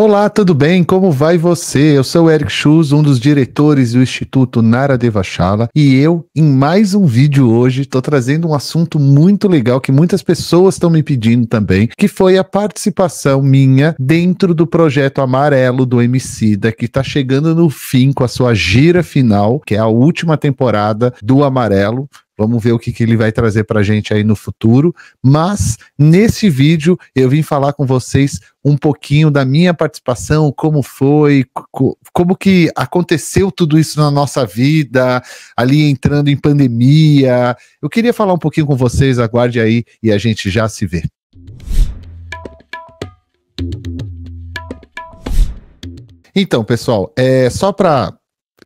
Olá, tudo bem? Como vai você? Eu sou o Eric Schulz, um dos diretores do Instituto Nara Devachala, e eu, em mais um vídeo hoje, estou trazendo um assunto muito legal que muitas pessoas estão me pedindo também, que foi a participação minha dentro do projeto amarelo do MC, que está chegando no fim com a sua gira final, que é a última temporada do Amarelo. Vamos ver o que, que ele vai trazer para a gente aí no futuro. Mas nesse vídeo eu vim falar com vocês um pouquinho da minha participação, como foi, co como que aconteceu tudo isso na nossa vida, ali entrando em pandemia. Eu queria falar um pouquinho com vocês, aguarde aí e a gente já se vê. Então, pessoal, é só para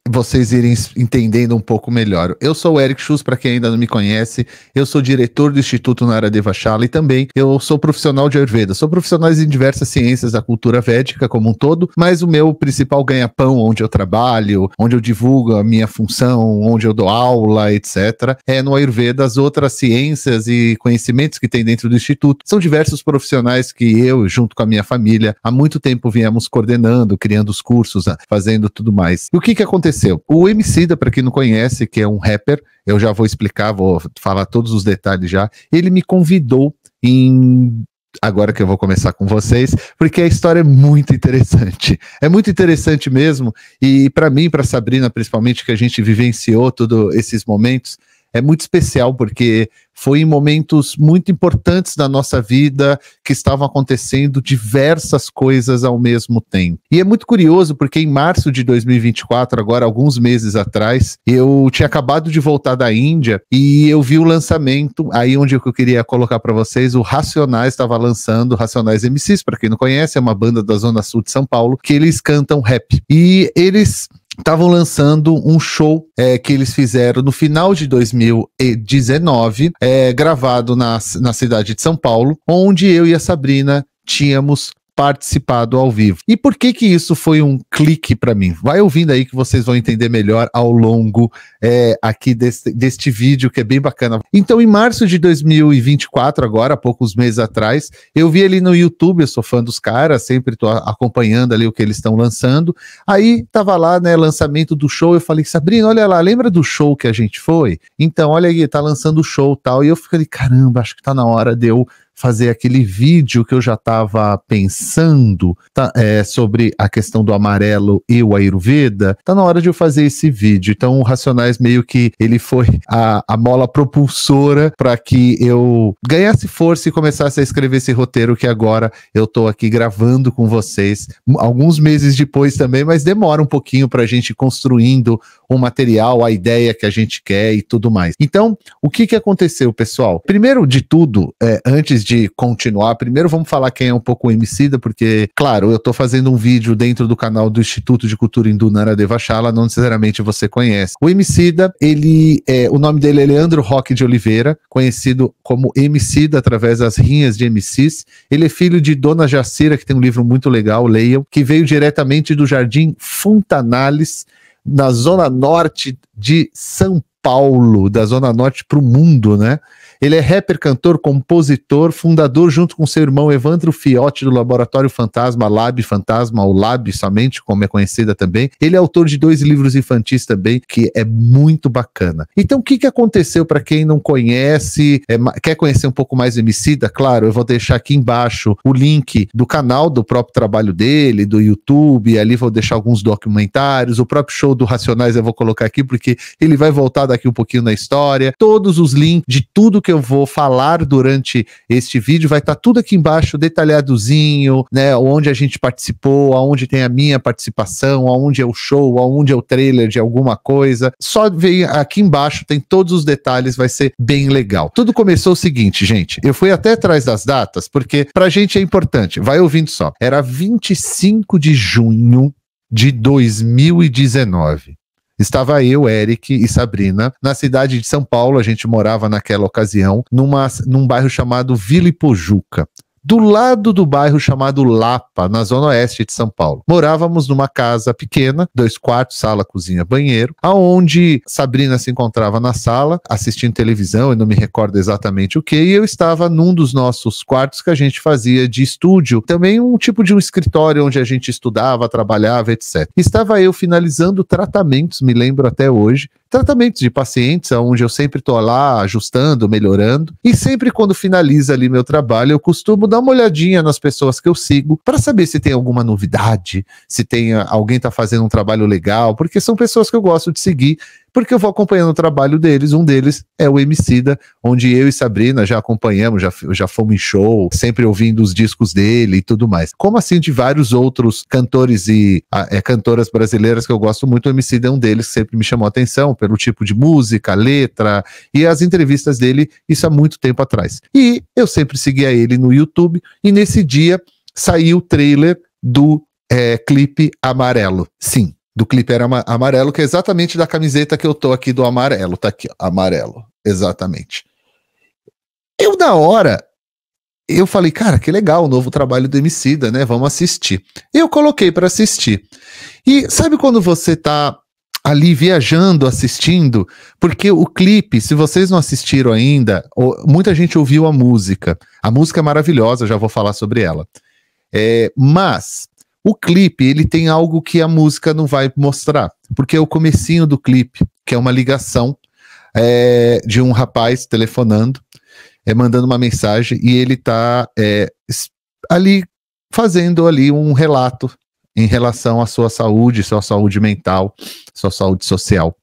vocês irem entendendo um pouco melhor. Eu sou o Eric Schuss, para quem ainda não me conhece, eu sou diretor do Instituto Nara Devachala e também eu sou profissional de Ayurveda. Sou profissional em diversas ciências da cultura védica como um todo, mas o meu principal ganha-pão, onde eu trabalho, onde eu divulgo a minha função, onde eu dou aula, etc., é no Ayurveda. As outras ciências e conhecimentos que tem dentro do Instituto são diversos profissionais que eu, junto com a minha família, há muito tempo viemos coordenando, criando os cursos, fazendo tudo mais. E o que, que aconteceu? aconteceu? O da para quem não conhece, que é um rapper, eu já vou explicar, vou falar todos os detalhes já. Ele me convidou em agora que eu vou começar com vocês, porque a história é muito interessante. É muito interessante mesmo, e para mim, para Sabrina, principalmente, que a gente vivenciou todos esses momentos, é muito especial porque foi em momentos muito importantes da nossa vida que estavam acontecendo diversas coisas ao mesmo tempo. E é muito curioso porque em março de 2024, agora alguns meses atrás, eu tinha acabado de voltar da Índia e eu vi o lançamento, aí onde eu queria colocar para vocês, o Racionais estava lançando, Racionais MCs, para quem não conhece, é uma banda da zona sul de São Paulo, que eles cantam rap. E eles estavam lançando um show é, que eles fizeram no final de 2019, é, gravado na, na cidade de São Paulo, onde eu e a Sabrina tínhamos participado ao vivo. E por que que isso foi um clique para mim? Vai ouvindo aí que vocês vão entender melhor ao longo é, aqui deste, deste vídeo que é bem bacana. Então, em março de 2024, agora, há poucos meses atrás, eu vi ele no YouTube, eu sou fã dos caras, sempre tô acompanhando ali o que eles estão lançando. Aí tava lá, né, lançamento do show, eu falei, Sabrina, olha lá, lembra do show que a gente foi? Então, olha aí, tá lançando o show tal. E eu falei, caramba, acho que tá na hora de eu fazer aquele vídeo que eu já estava pensando tá, é, sobre a questão do amarelo e o Ayurveda, tá na hora de eu fazer esse vídeo. Então, o Racionais meio que ele foi a, a mola propulsora para que eu ganhasse força e começasse a escrever esse roteiro que agora eu tô aqui gravando com vocês, alguns meses depois também, mas demora um pouquinho para a gente construindo o material, a ideia que a gente quer e tudo mais. Então, o que que aconteceu, pessoal? Primeiro de tudo, é, antes antes de continuar, primeiro vamos falar quem é um pouco o Emicida, porque, claro, eu tô fazendo um vídeo dentro do canal do Instituto de Cultura Hindu Naradevachala, não necessariamente você conhece. O Emicida, ele é, o nome dele é Leandro Roque de Oliveira, conhecido como Emicida através das rinhas de MCs. Ele é filho de Dona Jacira, que tem um livro muito legal, leiam, que veio diretamente do Jardim Fontanales, na zona norte de São Paulo, da zona norte para o mundo, né? Ele é rapper, cantor, compositor, fundador, junto com seu irmão Evandro Fiotti, do Laboratório Fantasma, Lab Fantasma, ou Lab somente, como é conhecida também. Ele é autor de dois livros infantis também, que é muito bacana. Então, o que, que aconteceu para quem não conhece, é, quer conhecer um pouco mais do Emicida? Claro, eu vou deixar aqui embaixo o link do canal, do próprio trabalho dele, do YouTube, ali vou deixar alguns documentários, o próprio show do Racionais eu vou colocar aqui, porque ele vai voltar daqui um pouquinho na história. Todos os links de tudo que eu vou falar durante este vídeo vai estar tá tudo aqui embaixo detalhadozinho, né? Onde a gente participou, aonde tem a minha participação, aonde é o show, aonde é o trailer de alguma coisa. Só vem aqui embaixo, tem todos os detalhes, vai ser bem legal. Tudo começou o seguinte, gente. Eu fui até atrás das datas, porque pra gente é importante. Vai ouvindo só. Era 25 de junho de 2019. Estava eu, Eric e Sabrina na cidade de São Paulo. A gente morava naquela ocasião numa, num bairro chamado Vila Ipojuca do lado do bairro chamado Lapa, na zona oeste de São Paulo. Morávamos numa casa pequena, dois quartos, sala, cozinha, banheiro, aonde Sabrina se encontrava na sala, assistindo televisão, eu não me recordo exatamente o que, e eu estava num dos nossos quartos que a gente fazia de estúdio, também um tipo de um escritório onde a gente estudava, trabalhava, etc. Estava eu finalizando tratamentos, me lembro até hoje, tratamentos de pacientes, onde eu sempre estou lá ajustando, melhorando. E sempre quando finaliza ali meu trabalho, eu costumo dar uma olhadinha nas pessoas que eu sigo para saber se tem alguma novidade, se tem alguém está fazendo um trabalho legal, porque são pessoas que eu gosto de seguir porque eu vou acompanhando o trabalho deles. Um deles é o Emicida, onde eu e Sabrina já acompanhamos, já, já fomos em show, sempre ouvindo os discos dele e tudo mais. Como assim de vários outros cantores e a, é, cantoras brasileiras que eu gosto muito, o Emicida é um deles que sempre me chamou a atenção pelo tipo de música, letra e as entrevistas dele, isso há muito tempo atrás. E eu sempre seguia ele no YouTube e nesse dia saiu o trailer do é, clipe Amarelo. Sim, do era amarelo, que é exatamente da camiseta que eu tô aqui do amarelo. Tá aqui, ó, amarelo. Exatamente. Eu, na hora, eu falei, cara, que legal o novo trabalho do Emicida, né? Vamos assistir. Eu coloquei para assistir. E sabe quando você tá ali viajando, assistindo? Porque o clipe, se vocês não assistiram ainda, muita gente ouviu a música. A música é maravilhosa, já vou falar sobre ela. É, mas o clipe, ele tem algo que a música não vai mostrar, porque é o comecinho do clipe, que é uma ligação é, de um rapaz telefonando, é, mandando uma mensagem, e ele tá é, ali fazendo ali um relato em relação à sua saúde, sua saúde mental, sua saúde social.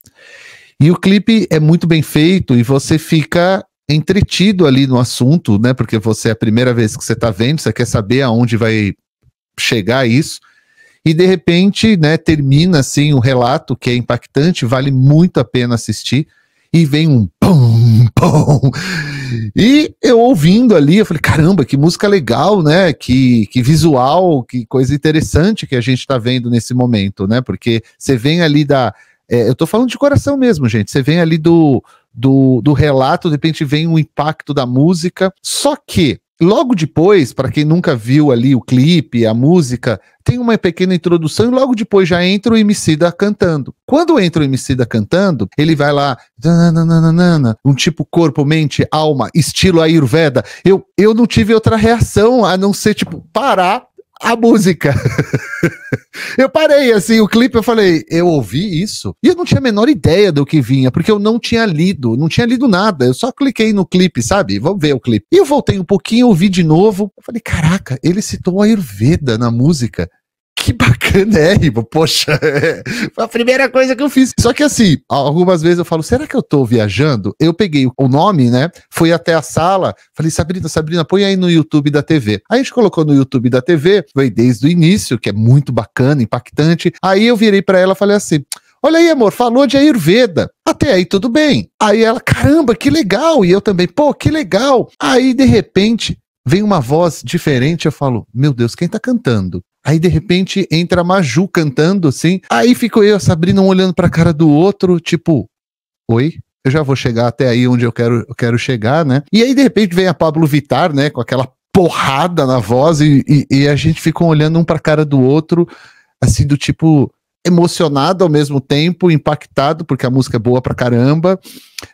E o clipe é muito bem feito e você fica entretido ali no assunto, né? Porque você é a primeira vez que você está vendo, você quer saber aonde vai chegar a isso. E de repente, né, termina assim o relato que é impactante, vale muito a pena assistir. E vem um pum, pum. E eu ouvindo ali, eu falei, caramba, que música legal, né? Que, que visual, que coisa interessante que a gente está vendo nesse momento, né? Porque você vem ali da. É, eu estou falando de coração mesmo, gente. Você vem ali do, do, do relato, de repente vem o impacto da música. Só que Logo depois, para quem nunca viu ali o clipe, a música, tem uma pequena introdução e logo depois já entra o Emicida cantando. Quando entra o Emicida cantando, ele vai lá, nananana, um tipo corpo, mente, alma, estilo Ayurveda. Eu, eu não tive outra reação a não ser, tipo, parar a música. eu parei, assim, o clipe, eu falei, eu ouvi isso? E eu não tinha a menor ideia do que vinha, porque eu não tinha lido, não tinha lido nada. Eu só cliquei no clipe, sabe? Vamos ver o clipe. E eu voltei um pouquinho, ouvi de novo. Eu falei, caraca, ele citou a Ayurveda na música. Que bacana bacanérrimo, poxa, é, foi a primeira coisa que eu fiz. Só que assim, algumas vezes eu falo, será que eu tô viajando? Eu peguei o nome, né? Fui até a sala, falei, Sabrina, Sabrina, põe aí no YouTube da TV. Aí a gente colocou no YouTube da TV, foi desde o início, que é muito bacana, impactante. Aí eu virei para ela e falei assim: Olha aí, amor, falou de Ayurveda. Até aí tudo bem. Aí ela, caramba, que legal. E eu também, pô, que legal. Aí, de repente, vem uma voz diferente, eu falo, meu Deus, quem tá cantando? Aí de repente entra a Maju cantando assim. Aí ficou eu e a Sabrina um olhando pra cara do outro, tipo, oi? Eu já vou chegar até aí onde eu quero, eu quero chegar, né? E aí de repente vem a Pablo Vitar, né, com aquela porrada na voz e, e, e a gente ficou olhando um pra cara do outro, assim, do tipo, emocionado ao mesmo tempo, impactado, porque a música é boa pra caramba,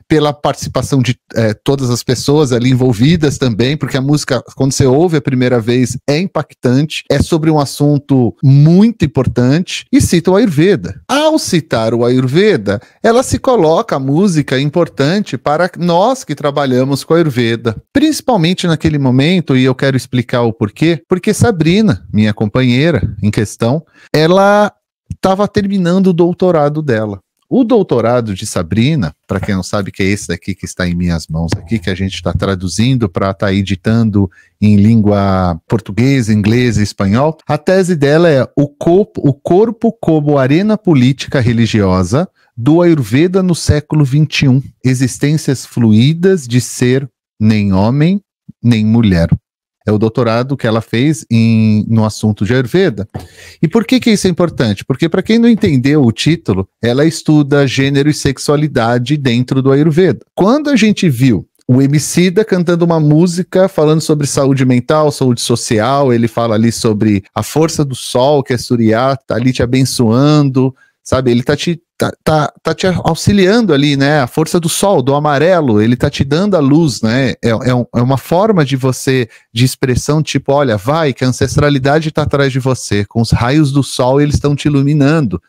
pela participação de é, todas as pessoas ali envolvidas também, porque a música, quando você ouve a primeira vez, é impactante, é sobre um assunto muito importante, e cita o Ayurveda. Ao citar o Ayurveda, ela se coloca a música importante para nós que trabalhamos com a Ayurveda, principalmente naquele momento, e eu quero explicar o porquê, porque Sabrina, minha companheira em questão, ela estava terminando o doutorado dela. O doutorado de Sabrina, para quem não sabe, que é esse daqui que está em minhas mãos aqui, que a gente está traduzindo para estar tá editando em língua portuguesa, inglesa e espanhol. A tese dela é o corpo, o corpo como arena política religiosa do Ayurveda no século XXI. Existências fluídas de ser nem homem nem mulher é o doutorado que ela fez em, no assunto de Ayurveda. E por que, que isso é importante? Porque, para quem não entendeu o título, ela estuda gênero e sexualidade dentro do Ayurveda. Quando a gente viu o Emicida cantando uma música falando sobre saúde mental, saúde social, ele fala ali sobre a força do sol, que é Suriá, tá ali te abençoando, sabe? Ele tá te tá, tá, tá te auxiliando ali, né? A força do sol, do amarelo, ele tá te dando a luz, né? É, é, um, é uma forma de você, de expressão, tipo, olha, vai, que a ancestralidade está atrás de você, com os raios do sol eles estão te iluminando.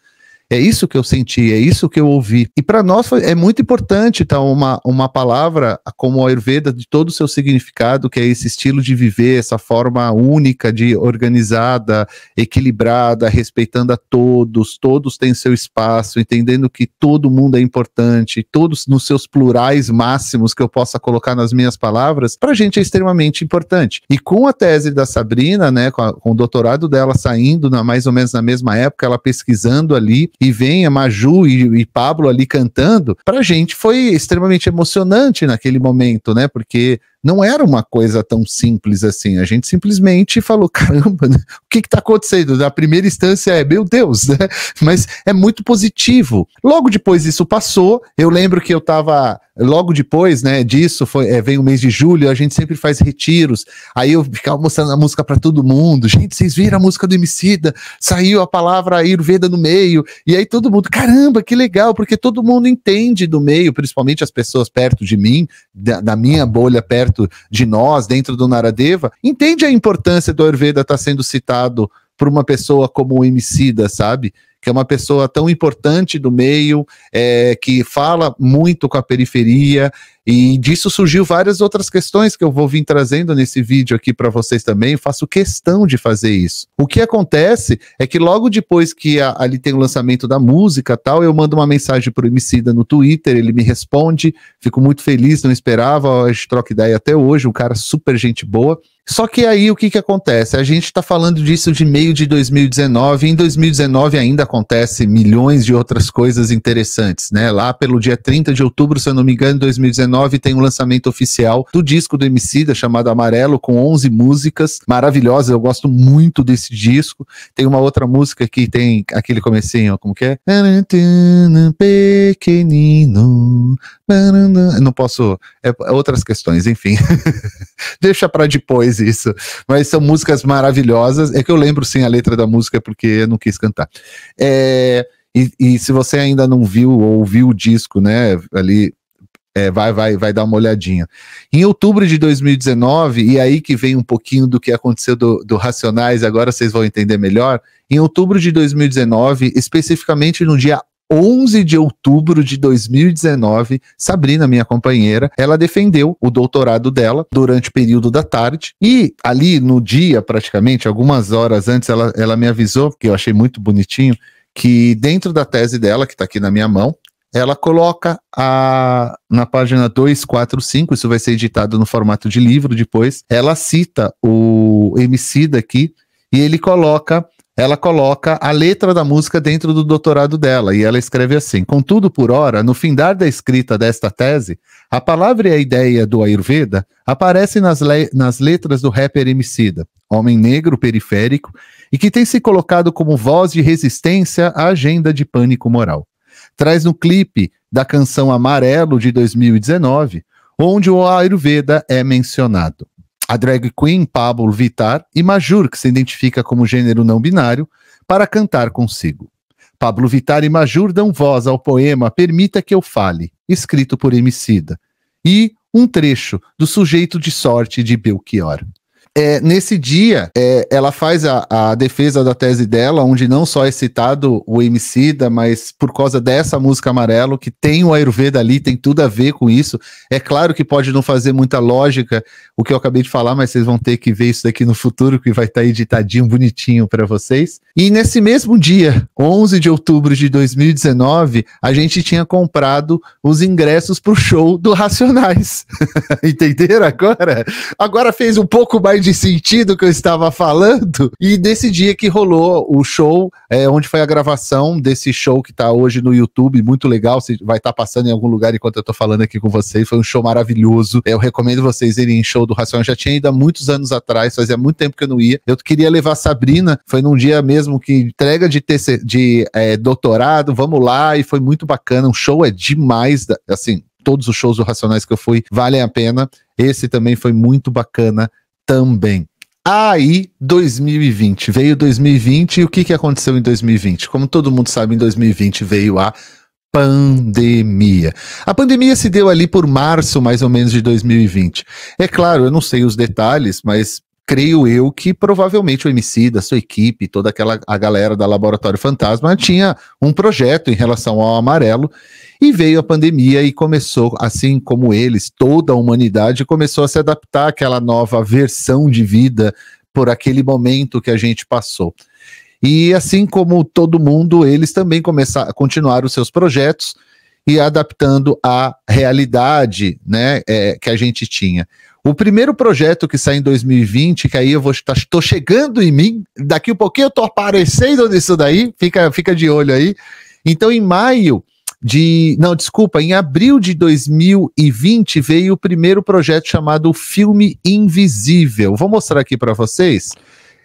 É isso que eu senti, é isso que eu ouvi. E para nós foi, é muito importante tá, uma, uma palavra como a Ayurveda, de todo o seu significado, que é esse estilo de viver, essa forma única de organizada, equilibrada, respeitando a todos, todos têm seu espaço, entendendo que todo mundo é importante, todos nos seus plurais máximos que eu possa colocar nas minhas palavras, para a gente é extremamente importante. E com a tese da Sabrina, né, com, a, com o doutorado dela saindo na, mais ou menos na mesma época, ela pesquisando ali, e venha Maju e, e Pablo ali cantando, pra gente foi extremamente emocionante naquele momento, né? Porque não era uma coisa tão simples assim. A gente simplesmente falou: caramba, né? o que está acontecendo? Na primeira instância é, meu Deus, né? Mas é muito positivo. Logo depois isso passou. Eu lembro que eu estava. Logo depois né, disso, foi, é, vem o mês de julho, a gente sempre faz retiros. Aí eu ficava mostrando a música para todo mundo. Gente, vocês viram a música do Emicida? Saiu a palavra Ayurveda no meio. E aí todo mundo, caramba, que legal, porque todo mundo entende do meio, principalmente as pessoas perto de mim, da, da minha bolha perto perto de nós, dentro do Naradeva, entende a importância do Ayurveda estar tá sendo citado por uma pessoa como o Emicida, sabe? Que é uma pessoa tão importante do meio, é, que fala muito com a periferia, e disso surgiu várias outras questões que eu vou vir trazendo nesse vídeo aqui para vocês também. Eu faço questão de fazer isso. O que acontece é que logo depois que a, ali tem o lançamento da música tal, eu mando uma mensagem pro Emicida no Twitter, ele me responde. Fico muito feliz, não esperava. A gente troca ideia até hoje, um cara super gente boa. Só que aí o que, que acontece? A gente está falando disso de meio de 2019. Em 2019 ainda acontece milhões de outras coisas interessantes, né? Lá pelo dia 30 de outubro, se eu não me engano, de 2019 tem o um lançamento oficial do disco do Emicida, chamado Amarelo, com 11 músicas maravilhosas. Eu gosto muito desse disco. Tem uma outra música que tem aquele comecinho, como que é? Pequenino. Não posso. É, outras questões, enfim. Deixa para depois isso. Mas são músicas maravilhosas. É que eu lembro sim a letra da música é porque eu não quis cantar. É. E, e, se você ainda não viu ou ouviu o disco, né, ali é, vai, vai, vai dar uma olhadinha. Em outubro de 2019, e aí que vem um pouquinho do que aconteceu do, do Racionais, agora vocês vão entender melhor. Em outubro de 2019, especificamente no dia 11 de outubro de 2019, Sabrina, minha companheira, ela defendeu o doutorado dela durante o período da tarde. E ali no dia, praticamente, algumas horas antes, ela, ela me avisou, que eu achei muito bonitinho, que dentro da tese dela, que está aqui na minha mão, ela coloca a, na página 245, isso vai ser editado no formato de livro depois, ela cita o MC daqui e ele coloca ela coloca a letra da música dentro do doutorado dela, e ela escreve assim: Contudo, por hora, no findar da escrita desta tese, a palavra e a ideia do Ayurveda aparecem nas, le nas letras do rapper Emicida, homem negro periférico, e que tem se colocado como voz de resistência à agenda de pânico moral traz no clipe da canção Amarelo de 2019, onde o Ayurveda é mencionado. A drag queen Pablo Vitar e Majur, que se identifica como gênero não binário, para cantar consigo. Pablo Vitar e Majur dão voz ao poema Permita que eu fale, escrito por Emicida, e um trecho do Sujeito de Sorte de Belchior. É, nesse dia, é, ela faz a, a, defesa da tese dela, onde não só é citado o Emicida, mas por causa dessa música amarelo, que tem o Ayurveda ali, tem tudo a ver com isso. É claro que pode não fazer muita lógica o que eu acabei de falar, mas vocês vão ter que ver isso daqui no futuro, que vai estar tá editadinho, bonitinho para vocês. E nesse mesmo dia, 11 de outubro de 2019, a gente tinha comprado os ingressos para o show do Racionais. Entenderam agora? Agora fez um pouco mais de de sentido que eu estava falando. E desse dia que rolou o show, é, onde foi a gravação desse show que está hoje no YouTube, muito legal. Você vai estar tá passando em algum lugar enquanto eu estou falando aqui com vocês. Foi um show maravilhoso. Eu recomendo vocês irem em show do Racional. já tinha ido há muitos anos atrás, fazia muito tempo que eu não ia. Eu queria levar a Sabrina, foi num dia mesmo que entrega de, TC, de é, doutorado, vamos lá, e foi muito bacana. Um show é demais, assim, todos os shows do Racionais que eu fui valem a pena. Esse também foi muito bacana também. Aí, 2020. Veio 2020 e o que, que aconteceu em 2020? Como todo mundo sabe, em 2020 veio a pandemia. A pandemia se deu ali por março, mais ou menos, de 2020. É claro, eu não sei os detalhes, mas creio eu que provavelmente o MC da sua equipe, toda aquela a galera da Laboratório Fantasma tinha um projeto em relação ao amarelo e veio a pandemia e começou, assim como eles, toda a humanidade começou a se adaptar àquela nova versão de vida por aquele momento que a gente passou. E assim como todo mundo, eles também começaram, continuaram seus projetos, e adaptando à realidade né, é, que a gente tinha. O primeiro projeto que sai em 2020, que aí eu vou estou chegando em mim, daqui um pouquinho eu estou aparecendo nisso daí, fica, fica de olho aí. Então, em maio de. Não, desculpa, em abril de 2020 veio o primeiro projeto chamado Filme Invisível. Vou mostrar aqui para vocês.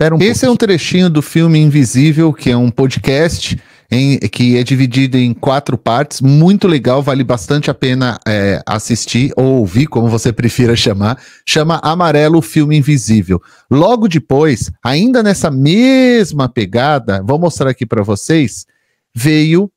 Um Esse é pouquinho. é um trechinho do Filme Invisível, que é um podcast em, que é dividida em quatro partes, muito legal, vale bastante a pena é, assistir ou ouvir, como você prefira chamar. Chama Amarelo Filme Invisível. Logo depois, ainda nessa mesma pegada, vou mostrar aqui para vocês, veio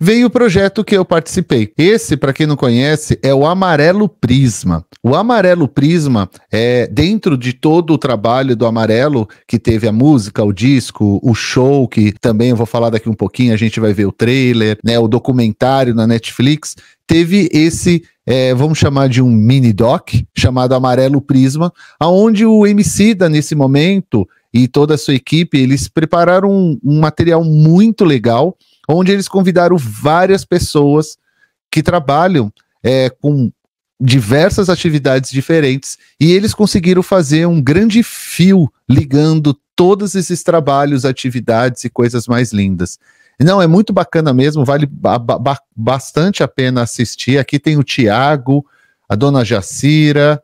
veio o projeto que eu participei. Esse, para quem não conhece, é o Amarelo Prisma. O Amarelo Prisma é dentro de todo o trabalho do Amarelo, que teve a música, o disco, o show, que também eu vou falar daqui um pouquinho, a gente vai ver o trailer, né, o documentário na Netflix, teve esse é, vamos chamar de um mini doc chamado Amarelo Prisma, aonde o MC da nesse momento e toda a sua equipe eles prepararam um, um material muito legal onde eles convidaram várias pessoas que trabalham é, com diversas atividades diferentes e eles conseguiram fazer um grande fio ligando todos esses trabalhos, atividades e coisas mais lindas. Não, é muito bacana mesmo, vale bastante a pena assistir. Aqui tem o Tiago, a dona Jacira.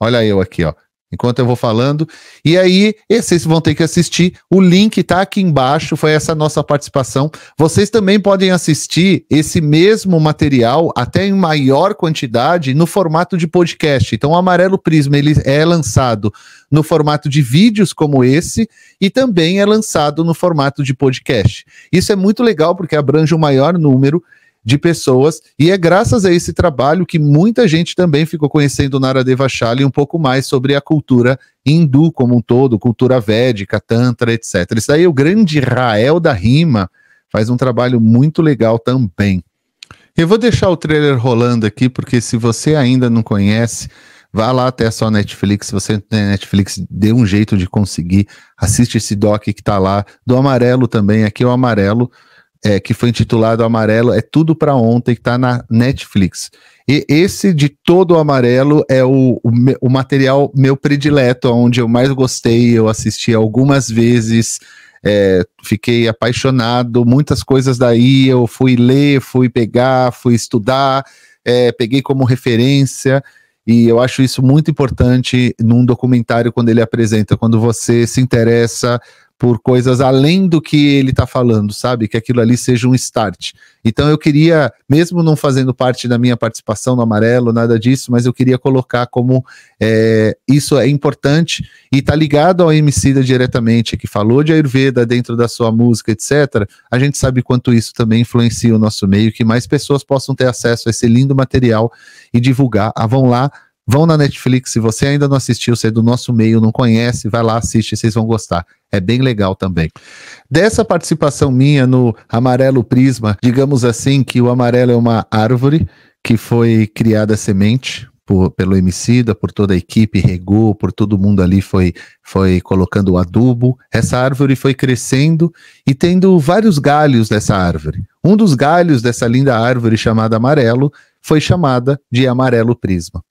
Olha eu aqui, ó enquanto eu vou falando. E aí, vocês vão ter que assistir. O link está aqui embaixo, foi essa nossa participação. Vocês também podem assistir esse mesmo material, até em maior quantidade, no formato de podcast. Então, o Amarelo Prisma ele é lançado no formato de vídeos como esse e também é lançado no formato de podcast. Isso é muito legal porque abrange o um maior número de pessoas. E é graças a esse trabalho que muita gente também ficou conhecendo Naradeva Shali um pouco mais sobre a cultura hindu como um todo, cultura védica, tantra, etc. Isso daí o grande Rael da Rima, faz um trabalho muito legal também. Eu vou deixar o trailer rolando aqui, porque se você ainda não conhece, vá lá até a sua Netflix. Se você tem Netflix, dê um jeito de conseguir. Assiste esse doc que está lá, do amarelo também. Aqui é o amarelo é, que foi intitulado Amarelo é Tudo para Ontem, que está na Netflix. E esse de todo amarelo é o, o, o, material meu predileto, onde eu mais gostei, eu assisti algumas vezes, é, fiquei apaixonado, muitas coisas daí eu fui ler, fui pegar, fui estudar, é, peguei como referência. E eu acho isso muito importante num documentário quando ele apresenta, quando você se interessa por coisas além do que ele está falando, sabe? Que aquilo ali seja um start. Então eu queria, mesmo não fazendo parte da minha participação no amarelo, nada disso, mas eu queria colocar como é, isso é importante e está ligado ao MC da diretamente, que falou de Ayurveda dentro da sua música, etc. A gente sabe quanto isso também influencia o nosso meio, que mais pessoas possam ter acesso a esse lindo material e divulgar. Ah, vão lá, Vão na Netflix, se você ainda não assistiu, se é do nosso meio, não conhece, vai lá, assiste, vocês vão gostar. É bem legal também. Dessa participação minha no Amarelo Prisma, digamos assim que o amarelo é uma árvore que foi criada semente por, pelo Emicida, por toda a equipe, regou, por todo mundo ali foi, foi colocando o adubo. Essa árvore foi crescendo e tendo vários galhos dessa árvore. Um dos galhos dessa linda árvore chamada Amarelo foi chamada de Amarelo Prisma.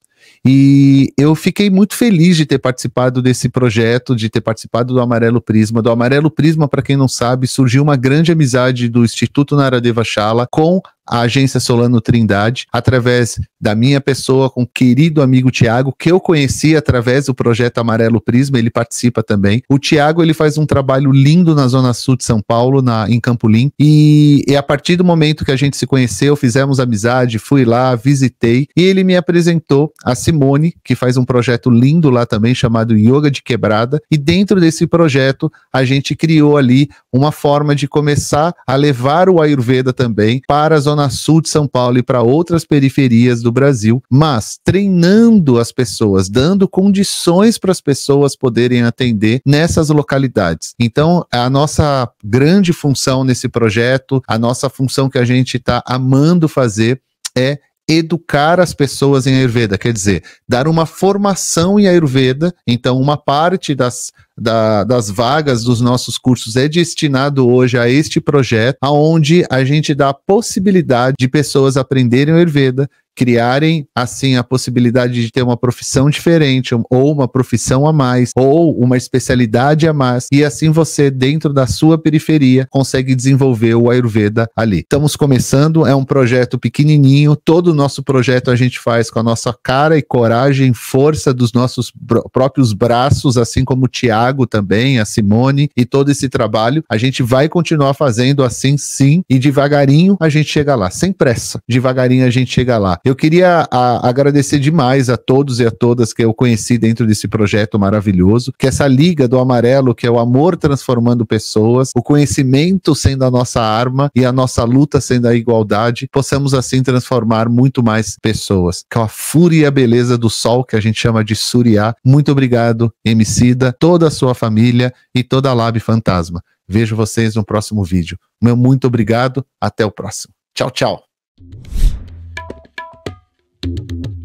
E eu fiquei muito feliz de ter participado desse projeto, de ter participado do Amarelo Prisma. Do Amarelo Prisma, para quem não sabe, surgiu uma grande amizade do Instituto Naradeva Shala com a agência Solano Trindade, através da minha pessoa, com o querido amigo Tiago, que eu conheci através do projeto Amarelo Prisma, ele participa também. O Tiago, ele faz um trabalho lindo na Zona Sul de São Paulo, na, em Campolim, e, e é a partir do momento que a gente se conheceu, fizemos amizade, fui lá, visitei, e ele me apresentou a Simone, que faz um projeto lindo lá também, chamado Yoga de Quebrada, e dentro desse projeto, a gente criou ali uma forma de começar a levar o Ayurveda também para a Zona zona sul de São Paulo e para outras periferias do Brasil, mas treinando as pessoas, dando condições para as pessoas poderem atender nessas localidades. Então, a nossa grande função nesse projeto, a nossa função que a gente está amando fazer é educar as pessoas em Ayurveda, quer dizer, dar uma formação em Ayurveda. Então, uma parte das, da, das vagas dos nossos cursos é destinado hoje a este projeto, aonde a gente dá a possibilidade de pessoas aprenderem Ayurveda, criarem assim a possibilidade de ter uma profissão diferente ou uma profissão a mais ou uma especialidade a mais e assim você dentro da sua periferia consegue desenvolver o Ayurveda ali. Estamos começando, é um projeto pequenininho, todo o nosso projeto a gente faz com a nossa cara e coragem, força dos nossos pr próprios braços, assim como o Tiago também, a Simone e todo esse trabalho, a gente vai continuar fazendo assim sim e devagarinho a gente chega lá, sem pressa. Devagarinho a gente chega lá. Eu queria a, agradecer demais a todos e a todas que eu conheci dentro desse projeto maravilhoso, que essa liga do amarelo, que é o amor transformando pessoas, o conhecimento sendo a nossa arma e a nossa luta sendo a igualdade, possamos assim transformar muito mais pessoas. Com a fúria e a beleza do sol, que a gente chama de Suriá. Muito obrigado, Emicida, toda a sua família e toda a Lab Fantasma. Vejo vocês no próximo vídeo. Meu muito obrigado, até o próximo. Tchau, tchau. thank you